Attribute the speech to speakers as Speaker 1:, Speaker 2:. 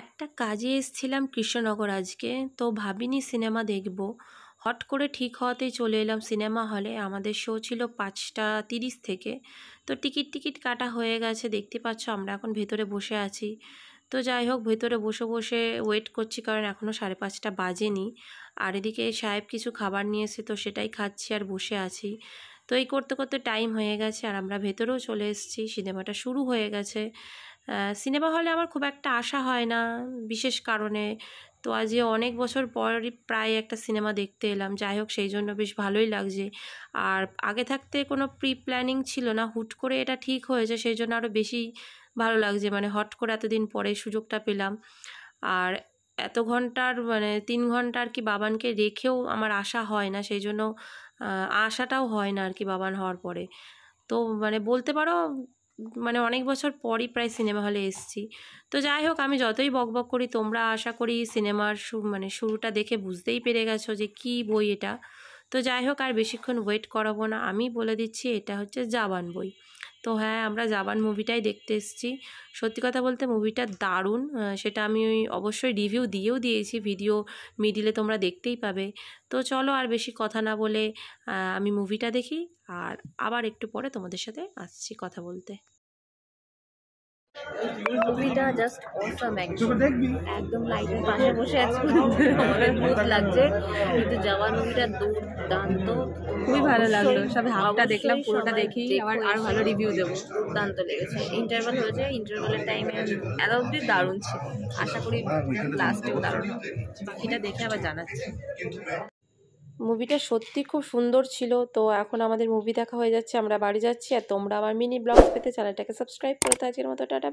Speaker 1: একটা কাজে এসছিলাম কৃষ্ণনগর আজকে তো ভাবিনি সিনেমা দেখব হট করে ঠিক হওয়াতেই চলে এলাম সিনেমা হলে আমাদের শো ছিল পাঁচটা তিরিশ থেকে তো টিকিট টিকিট কাটা হয়ে গেছে দেখতে পাচ্ছ আমরা এখন ভেতরে বসে আছি তো যাই হোক ভেতরে বসে বসে ওয়েট করছি কারণ এখনও সাড়ে পাঁচটা বাজেনি আর এদিকে সাহেব কিছু খাবার নিয়ে এসে তো সেটাই খাচ্ছি আর বসে আছি তো এই করতে করতে টাইম হয়ে গেছে আর আমরা ভেতরেও চলে এসেছি সিনেমাটা শুরু হয়ে গেছে সিনেমা হলে আমার খুব একটা আশা হয় না বিশেষ কারণে তো আজ অনেক বছর পর প্রায় একটা সিনেমা দেখতে এলাম যাই হোক সেই জন্য বেশ ভালোই লাগছে আর আগে থাকতে কোনো প্রি প্ল্যানিং ছিল না হুট করে এটা ঠিক হয়েছে সেই জন্য আরও বেশি ভালো লাগছে মানে হট করে এতদিন পরে সুযোগটা পেলাম আর এত ঘন্টার মানে তিন ঘন্টার কি বাবানকে রেখেও আমার আশা হয় না সেই জন্য আশাটাও হয় না আর কি বাবান হওয়ার পরে তো মানে বলতে পারো মানে অনেক বছর পরই প্রায় সিনেমা হলে এসছি তো যাই হোক আমি যতই বক বক করি তোমরা আশা করি সিনেমার মানে শুরুটা দেখে বুঝতেই পেরে গেছো যে কি বই এটা তো যাই হোক আর বেশিক্ষণ ওয়েট করাবো না আমি বলে দিচ্ছি এটা হচ্ছে জাবান বই তো হ্যাঁ আমরা জাবান মুভিটাই দেখতে এসেছি সত্যি কথা বলতে মুভিটা দারুণ সেটা আমি অবশ্যই রিভিউ দিয়েও দিয়েছি ভিডিও মিডিলে তোমরা দেখতেই পাবে তো চলো আর বেশি কথা না বলে আমি মুভিটা দেখি আর আবার একটু পরে তোমাদের সাথে আসছি কথা বলতে মুভিটা জাস্ট অসাম একদম একদম লাইটের পাশে বসে আছি অনেক ভূত লাগছে কিন্তু জওয়ান মুভিটা দুর্দান্ত খুবই ভালো লাগলো সবে হাফটা দেখলাম পুরোটা দেখি আবার আর ভালো রিভিউ দেবো দুর্দান্ত লেগেছে ইন্টারভাল হয়েছে ইন্টারভালের টাইমে অ্যালাউডি দারুণ ছিল আশা করি লাস্টেও দারুণ বাকিটা দেখে আবার জানাচ্ছি মুভিটা সত্যি খুব সুন্দর ছিল তো এখন আমাদের মুভি দেখা হয়ে যাচ্ছে আমরা বাড়ি যাচ্ছি আর তোমরা আমার মিনি ব্লগস পেতে চ্যানেলটাকে সাবস্ক্রাইব করতে আজকের মতো টাটা